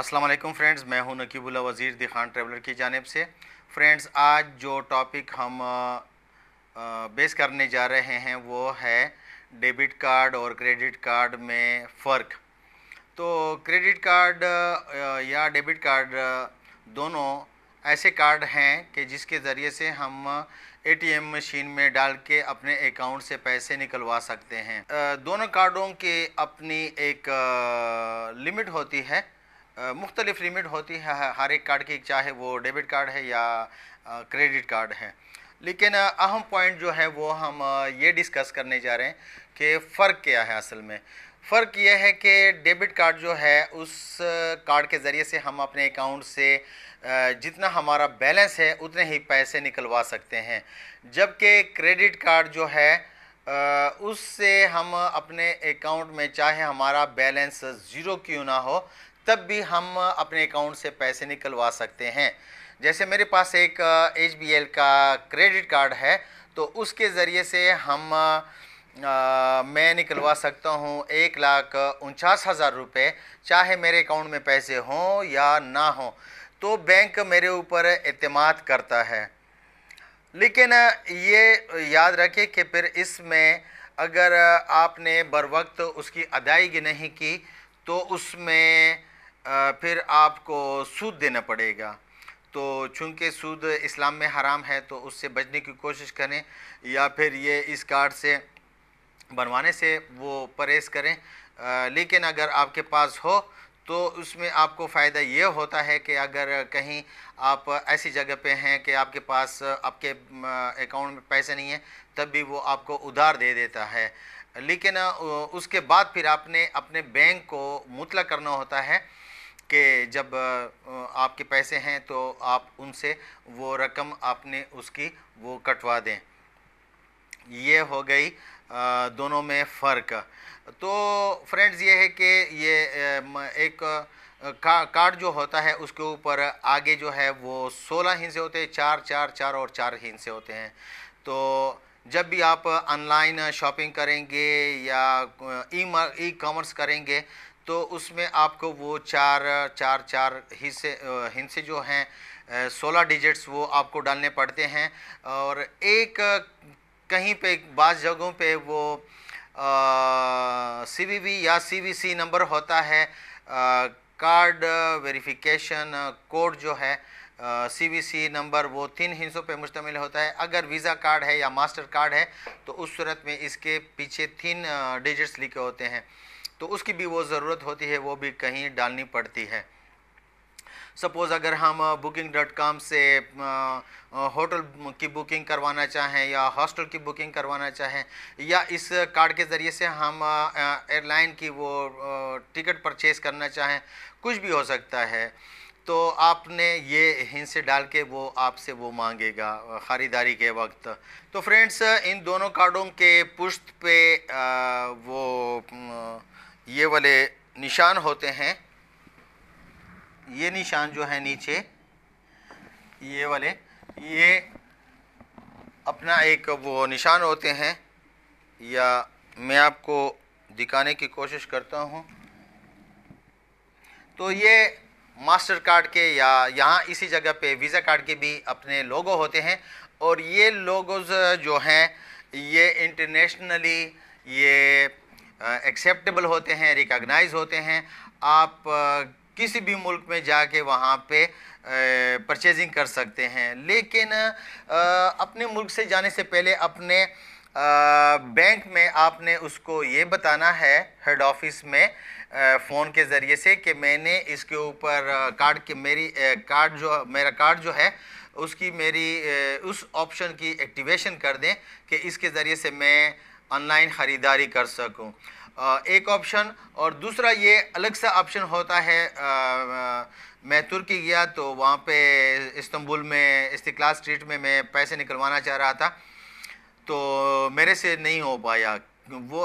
अस्सलाम वालेकुम फ्रेंड्स मैं हूं नकीबुल्ला वज़ीर दी खान ट्रेवलर की जानब से फ्रेंड्स आज जो टॉपिक हम बेस करने जा रहे हैं वो है डेबिट कार्ड और क्रेडिट कार्ड में फ़र्क तो क्रेडिट कार्ड या डेबिट कार्ड दोनों ऐसे कार्ड हैं कि जिसके ज़रिए से हम एटीएम मशीन में डाल के अपने अकाउंट से पैसे निकलवा सकते हैं दोनों कार्डों के अपनी एक लिमिट होती है मुख्तलिफ लिमिट होती है हर एक कार्ड की चाहे वो डेबिट कार्ड है या क्रेडिट कार्ड है लेकिन अहम पॉइंट जो है वो हम ये डिस्कस करने जा रहे हैं कि फ़र्क क्या है असल में फ़र्क यह है कि डेबिट कार्ड जो है उस कार्ड के ज़रिए से हम अपने अकाउंट से जितना हमारा बैलेंस है उतने ही पैसे निकलवा सकते हैं जबकि क्रेडिट कार्ड जो है उससे हम अपने अकाउंट में चाहे हमारा बैलेंस ज़ीरो क्यों ना हो तब भी हम अपने अकाउंट से पैसे निकलवा सकते हैं जैसे मेरे पास एक एच का क्रेडिट कार्ड है तो उसके ज़रिए से हम आ, मैं निकलवा सकता हूँ एक लाख उनचास हज़ार रुपये चाहे मेरे अकाउंट में पैसे हों या ना हों तो बैंक मेरे ऊपर अतमाद करता है लेकिन ये याद रखें कि फिर इसमें अगर आपने बर वक्त उसकी अदायगी नहीं की तो उसमें फिर आपको सूद देना पड़ेगा तो चूंकि सूद इस्लाम में हराम है तो उससे बचने की कोशिश करें या फिर ये इस कार्ड से बनवाने से वो परहेज़ करें आ, लेकिन अगर आपके पास हो तो उसमें आपको फ़ायदा ये होता है कि अगर कहीं आप ऐसी जगह पे हैं कि आपके पास आपके अकाउंट में पैसे नहीं हैं तब भी वो आपको उधार दे देता है लेकिन उसके बाद फिर आपने अपने बैंक को मुतला करना होता है कि जब आपके पैसे हैं तो आप उनसे वो रकम आपने उसकी वो कटवा दें ये हो गई दोनों में फ़र्क तो फ्रेंड्स ये है कि ये एक कार्ड जो होता है उसके ऊपर आगे जो है वो सोलह हिंसे होते हैं चार चार चार और चार हिंसे होते हैं तो जब भी आप ऑनलाइन शॉपिंग करेंगे या ई कॉमर्स e-, करेंगे तो उसमें आपको वो चार चार चार हिस्से हिस्से जो हैं सोलह डिजिट्स वो आपको डालने पड़ते हैं और एक कहीं पे बाज़ जगहों पे वो सी या सी नंबर होता है आ, कार्ड वेरिफिकेशन कोड जो है सी नंबर वो तीन हिस्सों पे मुश्तमिल होता है अगर वीज़ा कार्ड है या मास्टर कार्ड है तो उस सूरत में इसके पीछे तीन डिजिट्स लिखे होते हैं तो उसकी भी वो ज़रूरत होती है वो भी कहीं डालनी पड़ती है सपोज़ अगर हम बुकिंग डॉट कॉम से होटल की बुकिंग करवाना चाहें या हॉस्टल की बुकिंग करवाना चाहें या इस कार्ड के ज़रिए से हम एयरलाइन की वो टिकट परचेज़ करना चाहें कुछ भी हो सकता है तो आपने ये हिंद से डाल के वो आपसे वो मांगेगा ख़रीदारी के वक्त तो फ्रेंड्स इन दोनों कार्डों के पुश्त पे वो ये वाले निशान होते हैं ये निशान जो है नीचे ये वाले ये अपना एक वो निशान होते हैं या मैं आपको दिखाने की कोशिश करता हूँ तो ये मास्टर कार्ड के या यहाँ इसी जगह पे वीज़ा कार्ड के भी अपने लोगो होते हैं और ये लोगोज जो हैं ये इंटरनेशनली ये एक्सेप्टेबल होते हैं रिकॉग्नाइज होते हैं आप किसी भी मुल्क में जाके वहाँ पे परचेजिंग कर सकते हैं लेकिन अपने मुल्क से जाने से पहले अपने बैंक में आपने उसको ये बताना है हेड ऑफिस में फ़ोन के ज़रिए से कि मैंने इसके ऊपर कार्ड के मेरी कार्ड जो मेरा कार्ड जो है उसकी मेरी उस ऑप्शन की एक्टिवेशन कर दें कि इसके ज़रिए से मैं ऑनलाइन ख़रीदारी कर सकूं एक ऑप्शन और दूसरा ये अलग सा ऑप्शन होता है मैं तुर्की गया तो वहाँ पे इस्तंबुल में इस्तकलाल स्ट्रीट में मैं पैसे निकलवाना चाह रहा था तो मेरे से नहीं हो पाया वो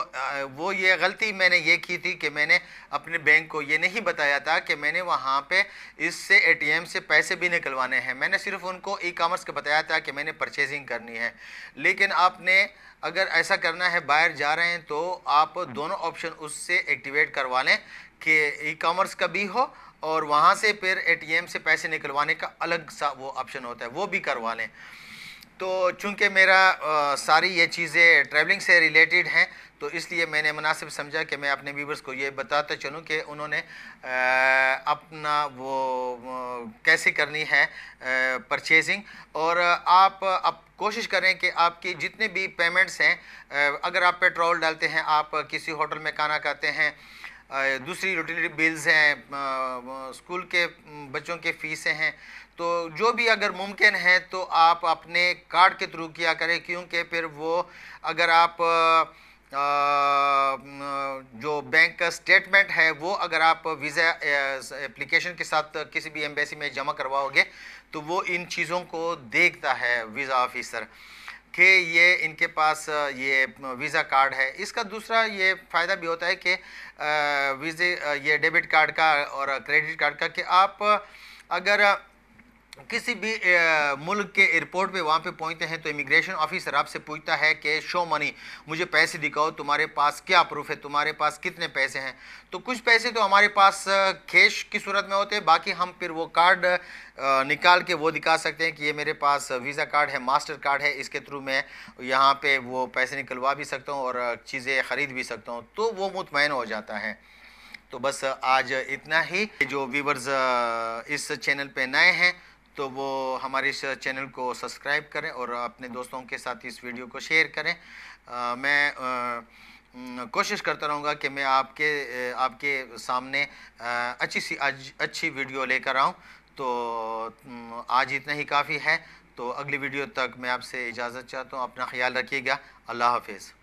वो ये गलती मैंने ये की थी कि मैंने अपने बैंक को ये नहीं बताया था कि मैंने वहाँ पे इससे एटीएम से पैसे भी निकलवाने हैं मैंने सिर्फ उनको ई कामर्स का बताया था कि मैंने परचेजिंग करनी है लेकिन आपने अगर ऐसा करना है बाहर जा रहे हैं तो आप दोनों ऑप्शन उससे एक्टिवेट करवा लें कि ई कामर्स का भी हो और वहाँ से फिर ए से पैसे निकलवाने का अलग सा वो ऑप्शन होता है वो भी करवा लें तो चूंकि मेरा आ, सारी ये चीज़ें ट्रैवलिंग से रिलेटेड हैं तो इसलिए मैंने मुनासिब समझा कि मैं अपने व्यूवर्स को ये बताता चलूँ कि उन्होंने आ, अपना वो, कैसे करनी है परचेजिंग और आप अब कोशिश करें कि आपकी जितने भी पेमेंट्स हैं अगर आप पेट्रोल डालते हैं आप किसी होटल में खाना खाते हैं दूसरी यूटिलिटी बिल्स हैं स्कूल के बच्चों के फीसें हैं तो जो भी अगर मुमकिन है तो आप अपने कार्ड के थ्रू किया करें क्योंकि फिर वो अगर आप जो बैंक का स्टेटमेंट है वो अगर आप वीज़ा एप्लीकेशन के साथ किसी भी एम्बेसी में जमा करवाओगे तो वो इन चीज़ों को देखता है वीज़ा ऑफिसर कि ये इनके पास ये वीज़ा कार्ड है इसका दूसरा ये फ़ायदा भी होता है कि वीज़े ये डेबिट कार्ड का और क्रेडिट कार्ड का कि आप अगर किसी भी मुल्क के एयरपोर्ट पे वहाँ पे पहुँचते हैं तो इमिग्रेशन ऑफिसर आपसे पूछता है कि शो मनी मुझे पैसे दिखाओ तुम्हारे पास क्या प्रूफ है तुम्हारे पास कितने पैसे हैं तो कुछ पैसे तो हमारे पास कैश की सूरत में होते हैं बाकी हम फिर वो कार्ड निकाल के वो दिखा सकते हैं कि ये मेरे पास वीज़ा कार्ड है मास्टर कार्ड है इसके थ्रू मैं यहाँ पर वो पैसे निकलवा भी सकता हूँ और चीज़ें ख़रीद भी सकता हूँ तो वो मुतमिन हो जाता है तो बस आज इतना ही जो व्यूवर्स इस चैनल पर नए हैं तो वो हमारे इस चैनल को सब्सक्राइब करें और अपने दोस्तों के साथ इस वीडियो को शेयर करें आ, मैं कोशिश करता रहूँगा कि मैं आपके आपके सामने अच्छी सी अच्छी वीडियो लेकर आऊँ तो आज इतना ही काफ़ी है तो अगली वीडियो तक मैं आपसे इजाज़त चाहता हूँ अपना ख्याल रखिएगा अल्लाह हाफिज़